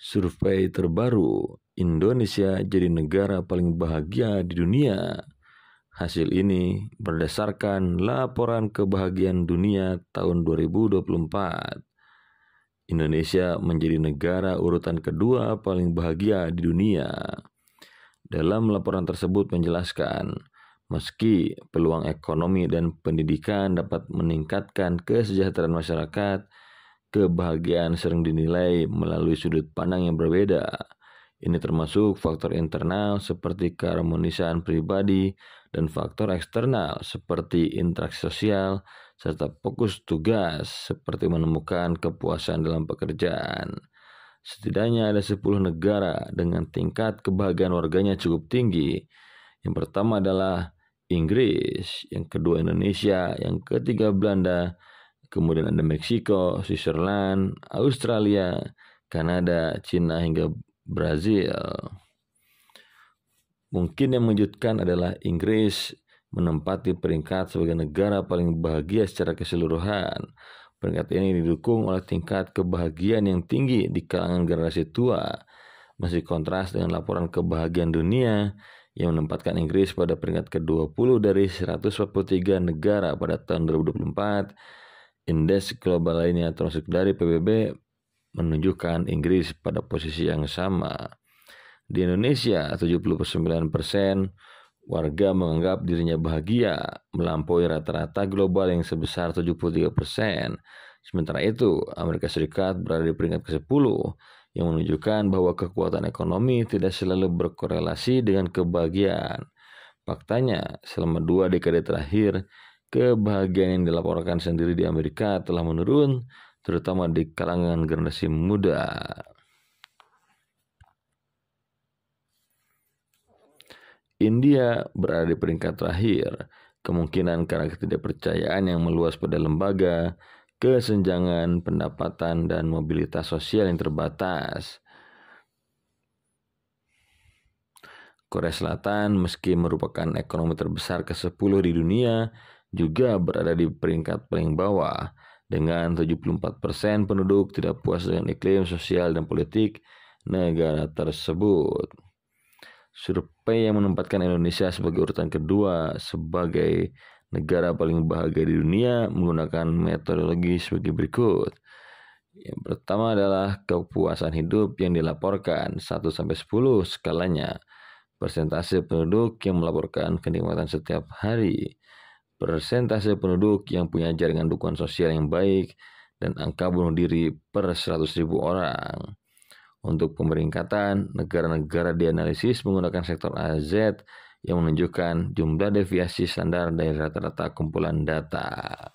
Survei terbaru, Indonesia jadi negara paling bahagia di dunia. Hasil ini berdasarkan laporan kebahagiaan dunia tahun 2024. Indonesia menjadi negara urutan kedua paling bahagia di dunia. Dalam laporan tersebut menjelaskan, meski peluang ekonomi dan pendidikan dapat meningkatkan kesejahteraan masyarakat, Kebahagiaan sering dinilai melalui sudut pandang yang berbeda. Ini termasuk faktor internal seperti keharmonisan pribadi dan faktor eksternal seperti interaksi sosial serta fokus tugas seperti menemukan kepuasan dalam pekerjaan. Setidaknya ada 10 negara dengan tingkat kebahagiaan warganya cukup tinggi. Yang pertama adalah Inggris, yang kedua Indonesia, yang ketiga Belanda, kemudian ada Meksiko, Switzerland, Australia, Kanada, Cina hingga Brazil. Mungkin yang mengejutkan adalah Inggris menempati peringkat sebagai negara paling bahagia secara keseluruhan. Peringkat ini didukung oleh tingkat kebahagiaan yang tinggi di kalangan generasi tua, masih kontras dengan laporan kebahagiaan dunia yang menempatkan Inggris pada peringkat ke-20 dari 143 negara pada tahun 2024 Indeks global lainnya termasuk dari PBB menunjukkan Inggris pada posisi yang sama. Di Indonesia, 79% warga menganggap dirinya bahagia, melampaui rata-rata global yang sebesar 73%. Sementara itu, Amerika Serikat berada di peringkat ke-10 yang menunjukkan bahwa kekuatan ekonomi tidak selalu berkorelasi dengan kebahagiaan. Faktanya, selama dua dekade terakhir, Kebahagiaan yang dilaporkan sendiri di Amerika telah menurun, terutama di kalangan generasi muda. India berada di peringkat terakhir, kemungkinan karena ketidakpercayaan yang meluas pada lembaga, kesenjangan pendapatan dan mobilitas sosial yang terbatas. Korea Selatan meski merupakan ekonomi terbesar ke-10 di dunia, juga berada di peringkat paling bawah dengan 74% penduduk tidak puas dengan iklim sosial dan politik negara tersebut. Survei yang menempatkan Indonesia sebagai urutan kedua sebagai negara paling bahagia di dunia menggunakan metodologi sebagai berikut. Yang pertama adalah kepuasan hidup yang dilaporkan 1 sampai 10 skalanya. Persentase penduduk yang melaporkan kenikmatan setiap hari persentase penduduk yang punya jaringan dukungan sosial yang baik, dan angka bunuh diri per 100.000 orang. Untuk pemeringkatan, negara-negara dianalisis menggunakan sektor AZ yang menunjukkan jumlah deviasi standar dari rata-rata kumpulan data.